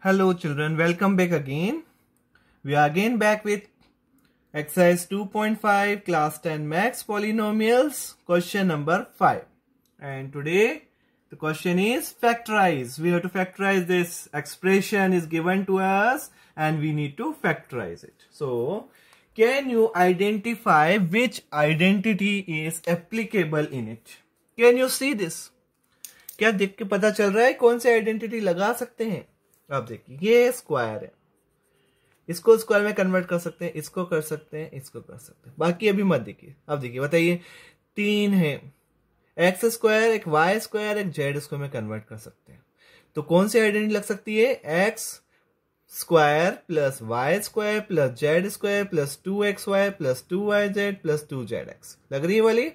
Hello children, welcome back again. We are again back with exercise 2.5 class 10 max polynomials question number 5. And today the question is factorize. We have to factorize this expression is given to us and we need to factorize it. So can you identify which identity is applicable in it? Can you see this? क्या देख के पता चल रहा है कौन सी identity लगा सकते हैं अब देखिए ये स्क्वायर है इसको स्क्वायर में कन्वर्ट कर सकते हैं इसको कर सकते हैं इसको कर सकते हैं बाकी अभी मत देखिए अब देखिए बताइए तीन है एक्स स्क्वायर एक वाई स्क्वायर एक जेड स्क्वायर में कन्वर्ट कर सकते हैं तो कौन सी आइडेंटिटी लग सकती है X square plus Y square plus Z square plus two X Y plus two Y Z plus two Z X लग रही है वाली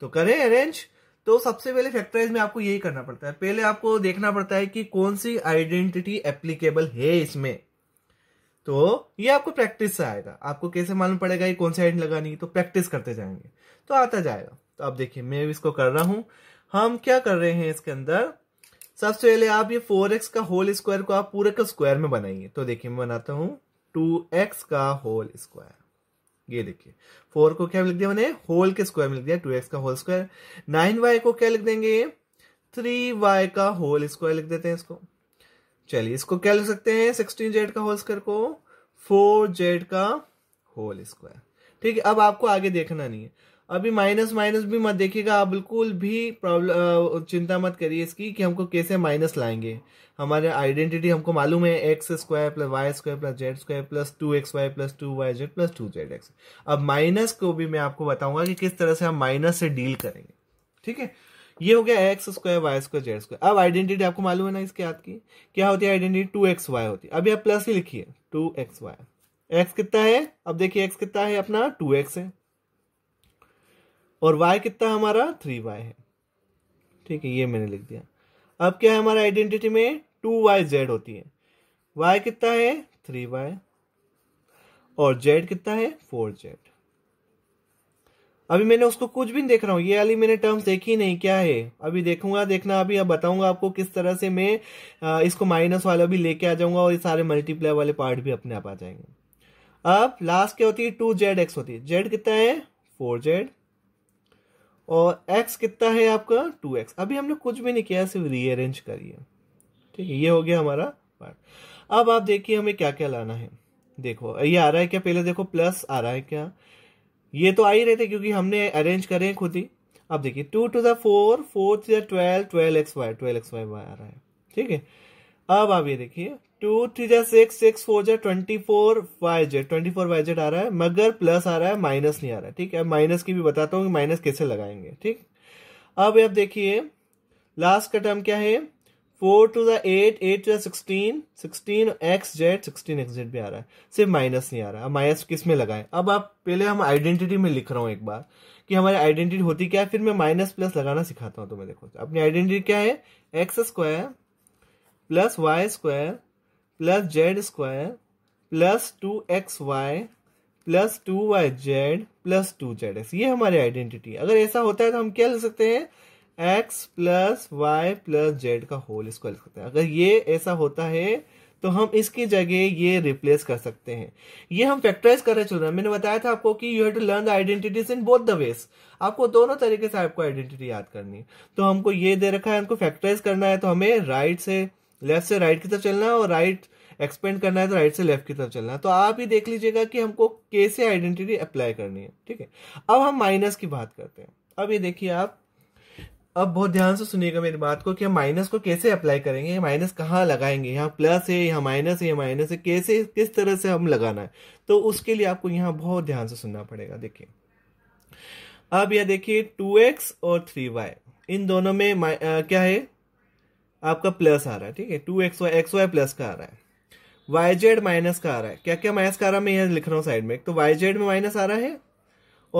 तो करें अरेंज तो सबसे पहले फैक्टराइज में आपको यही करना पड़ता है पहले आपको देखना पड़ता है कि कौन सी आइडेंटिटी एप्लीकेबल है इसमें तो ये आपको प्रैक्टिस से आएगा आपको कैसे मालूम पड़ेगा ये कौन सी आइडेंट लगानी तो प्रैक्टिस करते जाएंगे तो आता जाएगा तो आप देखिए मैं इसको कर रहा हूं हम क्या कर रहे हैं इसके अंदर सबसे पहले आप ये फोर एक्स का होल स्क्वायर को आप पूरे का स्क्वायर में बनाइए तो देखिए मैं बनाता हूं टू एक्स का होल स्क्वायर ये देखिए फोर को क्या लिख दिया मैंने होल के स्क्वायर में लिख दिया टू एक्स का होल स्क्वायर नाइन वाई को क्या लिख देंगे थ्री वाई का होल स्क्वायर लिख देते हैं इसको चलिए इसको क्या लिख सकते हैं सिक्सटीन जेड का होल स्क्वायर को फोर जेड का होल स्क्वायर ठीक है अब आपको आगे देखना नहीं है अभी माइनस माइनस भी मत देखिएगा आप बिल्कुल भी प्रॉब्लम चिंता मत करिए इसकी कि हमको कैसे माइनस लाएंगे हमारे आइडेंटिटी हमको मालूम है X square plus Y square plus Z square plus two X Y plus two Y Z plus two Z X अब माइनस को भी मैं आपको बताऊंगा कि किस तरह से हम माइनस से डील करेंगे ठीक है ये हो गया X square Y square Z square अब आइडेंटिटी आपको मालूम है ना इसके हाथ की क्या होती है आइडेंटिटी टू एक्स वाई होती है अभी आप प्लस ही लिखिए टू एक्स वाई एक्स कितना है अब देखिए एक्स कितना है अपना टू एक्स है और y कितना हमारा थ्री वाई है ठीक है ये मैंने लिख दिया अब क्या है हमारा आइडेंटिटी में टू वाई जेड होती है y कितना है थ्री वाई और z कितना है फोर जेड अभी मैंने उसको कुछ भी नहीं देख रहा हूँ ये वाली मैंने टर्म्स देखी नहीं क्या है अभी देखूंगा देखना अभी अब बताऊंगा आपको किस तरह से मैं इसको माइनस वाला भी लेके आ जाऊंगा और ये सारे मल्टीप्लाई वाले पार्ट भी अपने आप आ जाएंगे अब लास्ट क्या होती है टू जेड एक्स होती है जेड कितना है फोर जेड और एक्स कितना है आपका टू एक्स अभी हमने कुछ भी नहीं किया सिर्फ रीअरेंज करिए ठीक है ये हो गया हमारा पार्ट अब आप देखिए हमें क्या क्या लाना है देखो ये आ रहा है क्या पहले देखो प्लस आ रहा है क्या ये तो आ ही रहे थे क्योंकि हमने अरेंज करे हैं खुद ही अब देखिए टू टू दोर four twelve twelve X Y twelve X Y Y आ रहा है ठीक है अब आप ये देखिए टू थ्री जै सिक्स सिक्स फोर जै twenty four Y Z twenty four Y Z आ रहा है मगर प्लस आ रहा है माइनस नहीं आ रहा है ठीक है माइनस की भी बताता हूँ माइनस कैसे लगाएंगे ठीक अब आप देखिए लास्ट का टर्म क्या है फोर टू द eight eight two sixteen sixteen X Z sixteen X Z भी आ रहा है सिर्फ माइनस नहीं आ रहा है माइनस किस में लगाएं अब आप पहले हम आइडेंटिटी में लिख रहा हूँ एक बार कि हमारी आइडेंटिटी होती क्या है फिर मैं माइनस प्लस लगाना सिखाता हूँ तुम्हें देखो अपनी आइडेंटिटी क्या है X square plus Y square plus Z square plus two X Y plus two Y Z plus two Z X ये हमारी आइडेंटिटी अगर ऐसा होता है तो हम क्या लिख सकते हैं X plus Y plus Z का होल स्क्वायर लिख सकते हैं अगर ये ऐसा होता है तो हम इसकी जगह ये रिप्लेस कर सकते हैं ये हम फैक्टराइज कर रहे चल मैंने बताया था आपको कि you have to learn the identities in both the ways आपको दोनों तरीके से आपको आइडेंटिटी याद करनी है तो हमको ये दे रखा है हमको फैक्टराइज करना है तो हमें राइट right से लेफ्ट से राइट की तरफ चलना है और राइट एक्सपेंड करना है तो राइट से लेफ्ट की तरफ चलना है तो आप ही देख लीजिएगा कि हमको कैसे आइडेंटिटी अप्लाई करनी है ठीक है अब हम माइनस की बात करते हैं अब ये देखिए आप अब बहुत ध्यान से सुनिएगा मेरी बात को कि हम माइनस को कैसे अप्लाई करेंगे माइनस कहाँ लगाएंगे यहाँ प्लस है यहाँ माइनस है यहाँ माइनस है कैसे किस तरह से हम लगाना है तो उसके लिए आपको यहाँ बहुत ध्यान से सुनना पड़ेगा देखिए अब यह देखिए टू एक्स और थ्री वाई इन दोनों में आ, क्या है आपका प्लस आ रहा है ठीक है two X Y X Y plus का आ रहा है वाई जेड माइनस का आ रहा है क्या क्या माइनस का आ रहा है मैं यहाँ लिख रहा हूँ साइड में एक तो वाई जेड में माइनस आ रहा है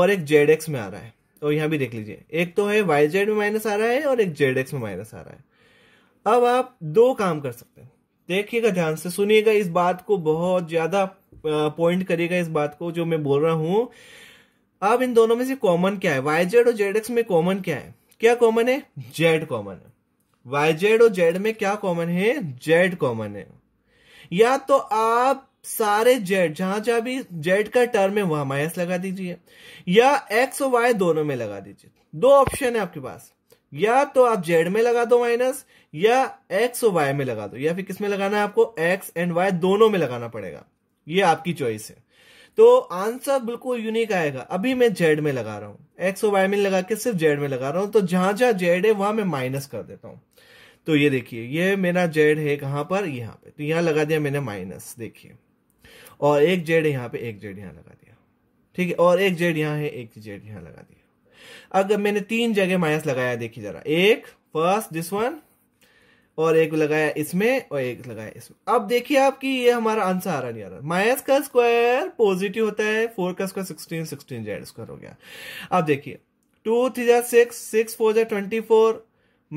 और एक जेड एक्स में आ रहा है और यहाँ भी देख लीजिए एक तो है वाई जेड में माइनस आ रहा है और एक जेड एक्स में माइनस आ रहा है अब आप दो काम कर सकते हैं देखिएगा ध्यान से सुनिएगा इस बात को बहुत ज़्यादा पॉइंट करिएगा इस बात को जो मैं बोल रहा हूँ अब इन दोनों में से कॉमन क्या है वाई जेड और जेड एक्स में कॉमन क्या है क्या कॉमन है जेड कॉमन है वाई जेड और जेड में क्या कॉमन है जेड कॉमन है या तो आप सारे जेड जहां जहां भी जेड का टर्म है वहां माइनस लगा दीजिए या एक्स और वाई दोनों में लगा दीजिए दो ऑप्शन है आपके पास या तो आप जेड में लगा दो माइनस या एक्स और वाई में लगा दो या फिर किस में लगाना है आपको एक्स एंड वाई दोनों में लगाना पड़ेगा ये आपकी चॉइस है तो आंसर बिल्कुल यूनिक आएगा अभी मैं जेड में लगा रहा हूं एक्स और वाई में लगा के सिर्फ जेड में लगा रहा हूं तो जहां जहां जेड है वहां मैं माइनस कर देता हूं तो ये देखिए ये मेरा जेड है कहाँ पर यहाँ पे तो यहाँ लगा दिया मैंने माइनस देखिए और एक जेड यहाँ पे एक जेड यहाँ लगा दिया ठीक है और एक जेड यहाँ है एक जेड यहाँ लगा दिया अगर मैंने तीन जगह माइनस लगाया देखिए जरा एक फर्स्ट दिस वन और एक लगाया इसमें और एक लगाया इसमें अब देखिए आपकी ये हमारा आंसर आ रहा नहीं आ रहा माइनस का स्क्वायर पॉजिटिव होता है फोर का square sixteen sixteen Z square हो गया अब देखिए टू थ्री जै सिक्स सिक्स फोर जै twenty four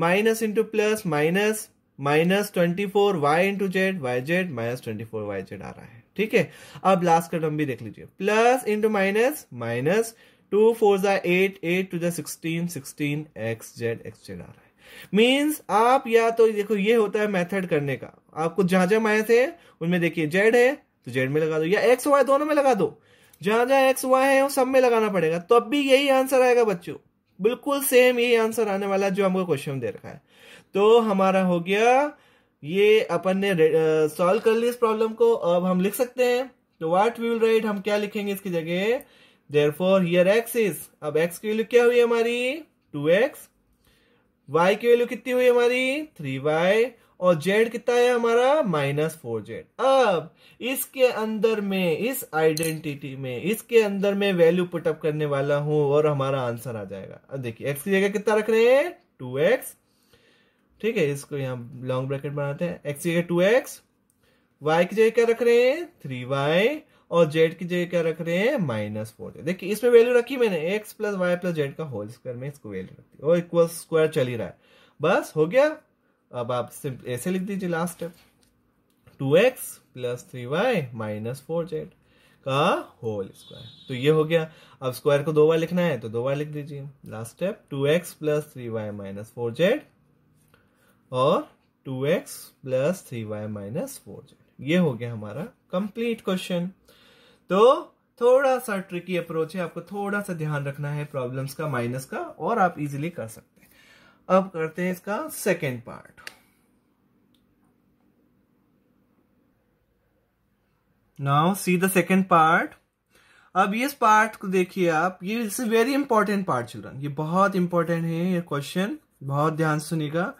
minus into plus minus minus twenty four Y into Z Y Z minus twenty four Y Z आ रहा है ठीक है अब लास्ट का टर्म भी देख लीजिए plus into minus minus two four जा eight eight two sixteen sixteen X Z X Z आ रहा है मीन्स आप या तो देखो ये होता है मेथड करने का आपको जहां जहां माइनस है उनमें देखिए जेड है तो जेड में लगा दो या एक्स वाई दोनों में लगा दो जहां जहां एक्स वाई है सब में लगाना पड़ेगा तब तो भी यही आंसर आएगा बच्चों बिल्कुल सेम ये आंसर आने वाला जो हमको क्वेश्चन दे रखा है तो हमारा हो गया ये अपन ने सॉल्व uh, कर लिया इस प्रॉब्लम को अब हम लिख सकते हैं तो वाट वी विल राइट हम क्या लिखेंगे इसकी जगह therefore here X is अब एक्स की वैल्यू क्या हुई हमारी टू एक्स वाई की वैल्यू कितनी हुई हमारी थ्री वाई और जेड कितना है हमारा माइनस फोर जेड अब इसके अंदर में इस आइडेंटिटी में इसके अंदर में वैल्यू पुटअप करने वाला हूं और हमारा आंसर आ जाएगा अब देखिए एक्स की जगह कितना रख रहे हैं टू एक्स ठीक है इसको यहाँ लॉन्ग ब्रैकेट बनाते हैं एक्स की जगह टू एक्स वाई की जगह क्या रख रहे हैं थ्री वाई और जेड की जगह क्या रख रहे हैं माइनस फोर जेड देखिए इसमें वैल्यू रखी मैंने X plus Y plus Z का होल स्क्वायर में इसको वैल्यू रखी और इक्वल स्क्वायर चल ही रहा है बस हो गया अब आप सिंपल ऐसे लिख दीजिए last step two X plus three Y minus four Z का होल स्क्वायर तो ये हो गया अब स्क्वायर को दो बार लिखना है तो दो बार लिख दीजिए last step two X plus three Y minus four Z और two X plus three Y minus four Z ये हो गया हमारा कंप्लीट क्वेश्चन तो थोड़ा सा ट्रिकी अप्रोच है आपको थोड़ा सा ध्यान रखना है प्रॉब्लम्स का माइनस का और आप इजीली कर सकते अब करते हैं इसका second part now see the second part अब ये पार्ट को देखिए आप ये it's very important part children ये बहुत इंपॉर्टेंट है ये क्वेश्चन बहुत ध्यान सुनेगा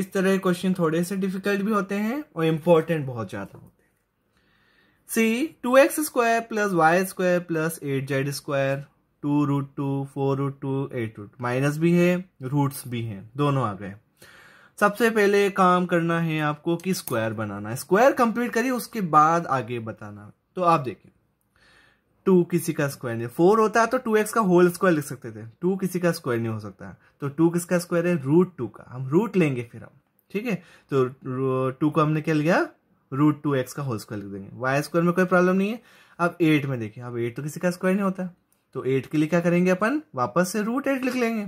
इस तरह के क्वेश्चन थोड़े से डिफिकल्ट भी होते हैं और इंपॉर्टेंट बहुत ज्यादा होते हैं see two X square plus Y square plus eight Z square two root two four root two eight root minus भी है रूट्स भी हैं दोनों आ गए सबसे पहले काम करना है आपको कि स्क्वायर बनाना है स्क्वायर कंप्लीट करिए उसके बाद आगे बताना तो आप देखिए टू किसी का स्क्वायर नहीं फोर होता है तो टू एक्स का होल स्क्वायर लिख सकते थे टू किसी का स्क्वायर नहीं हो सकता तो टू किसका स्क्वायर है रूट टू का हम रूट लेंगे फिर हम ठीक है तो टू को हमने क्या लिया रूट टू एक्स का होल स्क्वायर लिख देंगे वाई स्क्वायर में कोई प्रॉब्लम नहीं है अब एट में देखिए अब एट तो किसी का स्क्वायर नहीं होता तो एट के लिए क्या करेंगे अपन वापस से रूट एट लिख लेंगे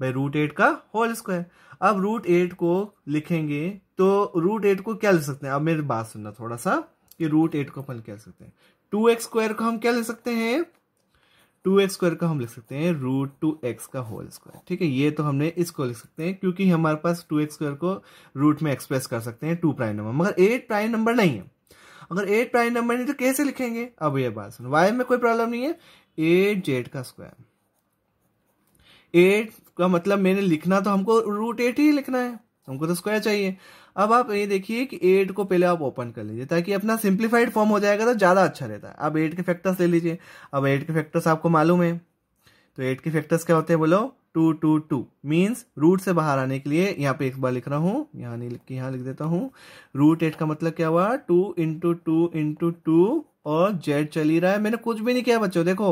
भाई रूट एट का होल स्क्वायर अब रूट एट को लिखेंगे तो रूट एट को क्या लिख सकते हैं अब मेरे बात सुनना थोड़ा सा कि रूट एट को अपन क्या लिख सकते हैं टू एक्स स्क्वायर को हम क्या लिख सकते हैं टू एक्स स्क्वायर का हम लिख सकते हैं रूट टू एक्स का होल स्क्वायर ठीक है ये तो हमने इसको लिख सकते हैं क्योंकि हमारे पास टू एक्स स्क्वायर को रूट में एक्सप्रेस कर सकते हैं टू प्राइम नंबर मगर एट प्राइम नंबर नहीं है अगर एट प्राइम नंबर नहीं तो कैसे लिखेंगे अब ये बात सुनो वाई में कोई प्रॉब्लम नहीं है एट जेड का स्क्वायर एट का मतलब मैंने लिखना तो हमको रूट एट ही लिखना है हमको तो स्क्वायर चाहिए अब आप ये देखिए कि एट को पहले आप ओपन कर लीजिए ताकि अपना सिंप्लीफाइड फॉर्म हो जाएगा तो ज़्यादा अच्छा रहता है अब एट के फैक्टर्स ले लीजिए अब एट के फैक्टर्स आपको मालूम है तो एट के फैक्टर्स क्या होते हैं बोलो two two two means root से बाहर आने के लिए यहाँ पे एक बार लिख रहा हूँ यहाँ नहीं लिख के यहाँ लिख देता हूँ रूट एट का मतलब क्या हुआ two into two into two और जेड चल ही रहा है मैंने कुछ भी नहीं किया बच्चों देखो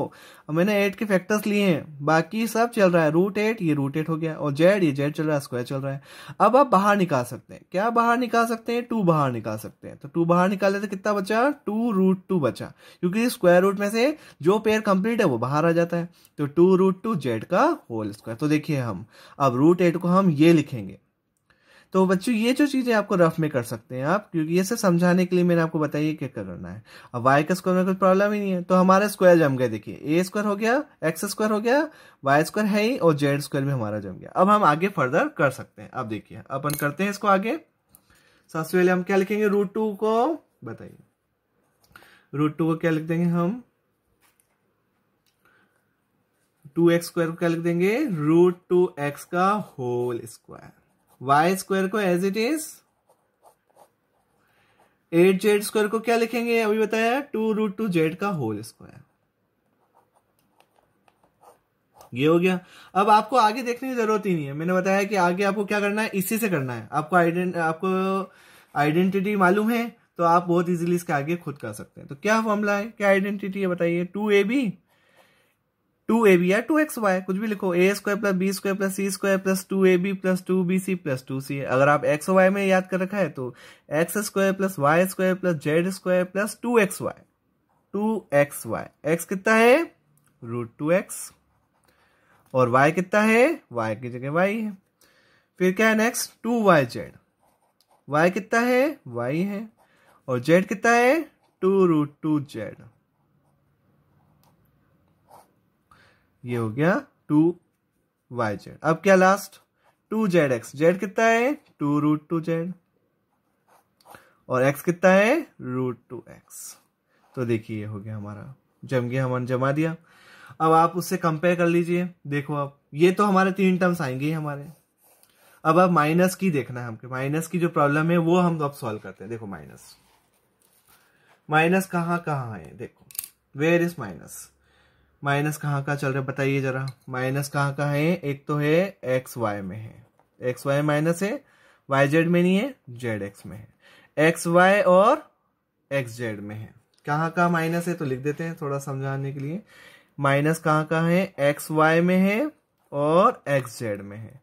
मैंने एट के फैक्टर्स लिए हैं बाकी सब चल रहा है रूट एट ये रूट एट हो गया और जेड ये जेड चल रहा है स्क्वायर चल रहा है अब आप बाहर निकाल सकते हैं क्या बाहर निकाल सकते हैं टू बाहर निकाल सकते हैं तो टू बाहर निकाले तो कितना बचा टू रूट टू बचा क्योंकि स्क्वायर रूट में से जो पेयर कंप्लीट है वो बाहर आ जाता है तो टू रूट टू जेड का होल स्क्वायर तो देखिए हम अब रूट एट को हम ये लिखेंगे तो बच्चों ये जो चीज़ें आपको रफ में कर सकते हैं आप क्योंकि ये सिर्फ समझाने के लिए मैंने आपको बताइए क्या करना है अब वाई का स्क्वायर में कोई प्रॉब्लम ही नहीं है तो हमारा स्क्वायर जम गया देखिए ए स्क्वायर हो गया एक्स स्क्वायर हो गया वाई स्क्वायर है ही और जेड स्क्वायर भी हमारा जम गया अब हम आगे फर्दर कर सकते हैं अब देखिए अपन करते हैं इसको आगे सबसे पहले हम क्या लिखेंगे रूट टू को बताइए रूट टू को क्या लिख देंगे हम टू एक्स स्क्वायर को क्या लिख देंगे रूट टू एक्स का होल स्क्वायर वाई स्क्वायर को as it is eight Z square को क्या लिखेंगे अभी बताया टू रूट टू जेड का होल स्क्वायर ये हो गया अब आपको आगे देखने की जरूरत ही नहीं है मैंने बताया कि आगे आपको क्या करना है इसी से करना है आपको आइडेंट आपको आइडेंटिटी मालूम है तो आप बहुत इजीली इसके आगे खुद कर सकते हैं तो क्या फॉर्मला है क्या आइडेंटिटी है बताइए two A B two A B या टू एक्स वाई कुछ भी लिखो A square plus B square plus C square plus two A B plus two B C plus two C अगर आप एक्स वाई में याद कर रखा है तो X square plus Y square plus Z square plus two X Y two X Y X कितना है रूट टू एक्स और वाई कितना है वाई की जगह वाई है फिर क्या है next two Y Z Y कितना है वाई है और जेड कितना है टू रूट टू जेड ये हो गया टू वाई जेड अब क्या last two Z X Z कितना है टू रूट टू जेड और एक्स कितना है रूट टू एक्स तो देखिए ये हो गया हमारा जम गया हमने जमा दिया अब आप उससे कंपेयर कर लीजिए देखो आप ये तो हमारे तीन टर्म्स आएंगे हमारे अब आप माइनस की देखना है हमके माइनस की जो प्रॉब्लम है वो हम अब सॉल्व करते हैं देखो माइनस माइनस कहाँ कहाँ है देखो वेयर इज माइनस माइनस कहाँ का चल रहा है बताइए जरा माइनस कहाँ का है एक तो है एक्स वाई में है एक्स वाई माइनस है वाई जेड में नहीं है जेड एक्स में है एक्स वाई और एक्स जेड में है कहाँ का माइनस है तो लिख देते हैं थोड़ा समझाने के लिए माइनस कहाँ का है एक्स वाई में है और एक्स जेड में है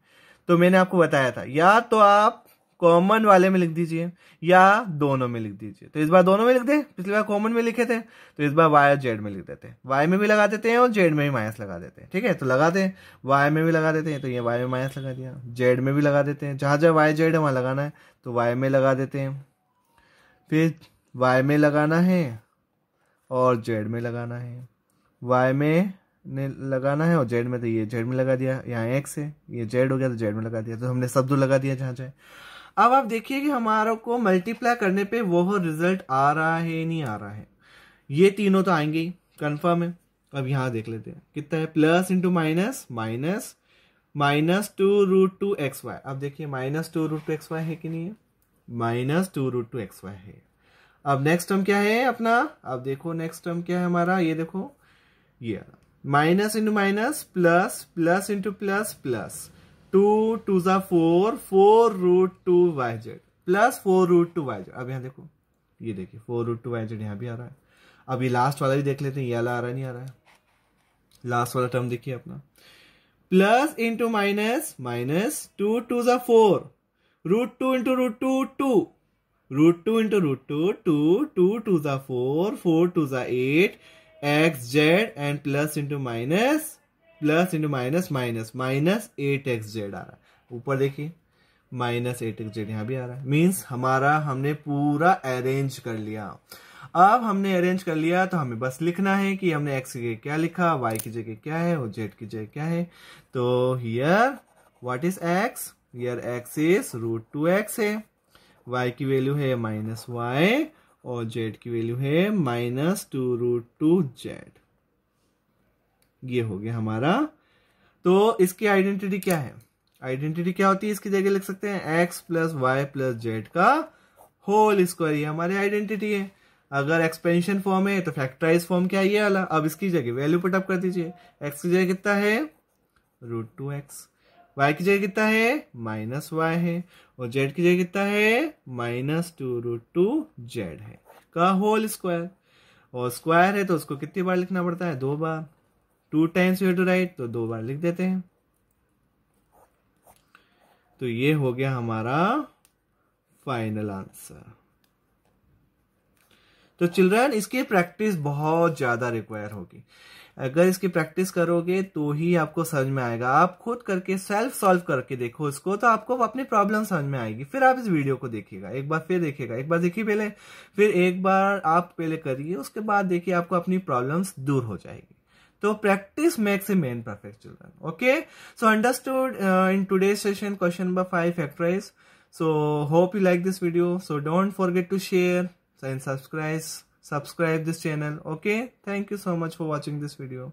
तो मैंने आपको बताया था या तो आप कॉमन वाले में लिख दीजिए या दोनों में लिख दीजिए तो इस बार दोनों में लिख दे पिछली बार कॉमन में लिखे थे तो इस बार वाई और जेड में लिख देते हैं वाई में भी लगा देते हैं और जेड में भी माइनस लगा देते हैं ठीक है तो लगाते हैं वाई में भी लगा देते हैं तो ये वाई में माइनस लगा दिया जेड में भी लगा देते हैं जहाँ जहाँ वाई जेड है वहाँ लगाना है तो वाई में लगा देते हैं फिर वाई में लगाना है और जेड में लगाना है वाई में ने लगाना है और जेड में तो ये जेड में लगा दिया यहाँ एक्स है ये जेड हो गया तो जेड में लगा दिया तो हमने शब्द लगा दिया जहाँ जाए अब आप देखिए कि हमारों को मल्टीप्लाई करने पे वो रिजल्ट आ रहा है नहीं आ रहा है ये तीनों तो आएंगे ही कन्फर्म है अब यहां देख लेते हैं कितना है plus into minus minus minus two root two X Y अब देखिए minus two root two X Y है कि नहीं है minus two root two X Y है अब नेक्स्ट टर्म क्या है अपना अब देखो नेक्स्ट टर्म क्या है हमारा ये देखो ये minus into minus plus plus into plus plus two two ज़ा four four root two Y Z plus four root two Y Z अब यहाँ देखो ये देखिए four root two Y Z यहाँ भी आ रहा है अभी लास्ट वाला भी देख लेते हैं ये वाला आ रहा नहीं आ रहा है लास्ट वाला टर्म देखिए अपना plus into minus minus two two ज़ा four root two into root two two root two into root two two two two ज़ा फोर फोर टू ज़ा eight X Z and plus into minus plus into minus minus minus eight X Z आ रहा है ऊपर देखिए minus eight X Z यहाँ भी आ रहा है मीन्स हमारा हमने पूरा अरेंज कर लिया अब हमने अरेंज कर लिया तो हमें बस लिखना है कि हमने एक्स की जगह क्या लिखा वाई की जगह क्या है और जेड की जगह क्या है तो here what is X here X is root two X है वाई की वैल्यू है माइनस वाई और जेड की वैल्यू है minus two root two Z ये हो गया हमारा तो इसकी आइडेंटिटी क्या है आइडेंटिटी क्या होती है इसकी जगह लिख सकते हैं X plus Y plus Z का होल स्क्वायर ये हमारी आइडेंटिटी है अगर एक्सपेंशन फॉर्म है तो फैक्टराइज फॉर्म क्या ये वाला अब इसकी जगह वैल्यू पुट अप कर दीजिए एक्स की जगह कितना है रूट टू एक्स वाई की जगह कितना है माइनस वाई है और जेड की जगह कितना है minus two root two Z है का होल स्क्वायर और स्क्वायर है तो उसको कितनी बार लिखना पड़ता है दो बार two times you two right तो दो बार लिख देते हैं तो ये हो गया हमारा फाइनल आंसर तो चिल्ड्रन इसकी प्रैक्टिस बहुत ज़्यादा रिक्वायर होगी अगर इसकी प्रैक्टिस करोगे तो ही आपको समझ में आएगा आप खुद करके सेल्फ सॉल्व करके देखो इसको तो आपको अपनी प्रॉब्लम समझ में आएगी फिर आप इस वीडियो को देखिएगा एक बार फिर देखिएगा एक बार देखिए पहले फिर एक बार आप पहले करिए उसके बाद देखिए आपको अपनी प्रॉब्लम्स दूर हो जाएगी So practice makes a man perfect children. Okay. So understood uh, in today's session question number 5 factorize. So hope you like this video. So don't forget to share and subscribe subscribe this channel. Okay. Thank you so much for watching this video.